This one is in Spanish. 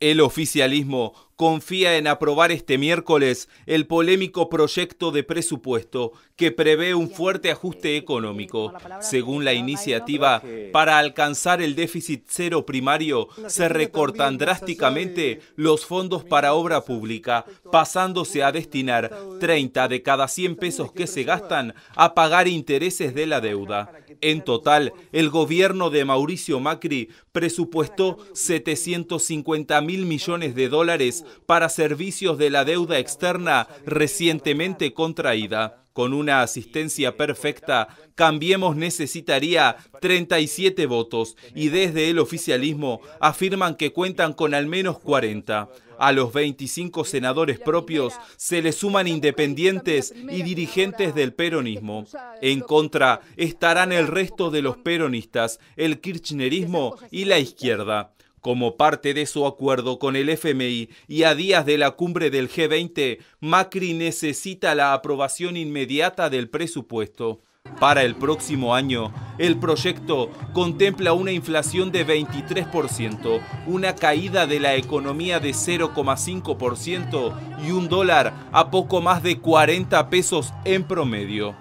el oficialismo confía en aprobar este miércoles el polémico proyecto de presupuesto que prevé un fuerte ajuste económico. Según la iniciativa, para alcanzar el déficit cero primario se recortan drásticamente los fondos para obra pública, pasándose a destinar 30 de cada 100 pesos que se gastan a pagar intereses de la deuda. En total, el gobierno de Mauricio Macri presupuestó 750 mil millones de dólares para servicios de la deuda externa recientemente contraída. Con una asistencia perfecta, Cambiemos necesitaría 37 votos y desde el oficialismo afirman que cuentan con al menos 40. A los 25 senadores propios se le suman independientes y dirigentes del peronismo. En contra estarán el resto de los peronistas, el kirchnerismo y la izquierda. Como parte de su acuerdo con el FMI y a días de la cumbre del G20, Macri necesita la aprobación inmediata del presupuesto. Para el próximo año, el proyecto contempla una inflación de 23%, una caída de la economía de 0,5% y un dólar a poco más de 40 pesos en promedio.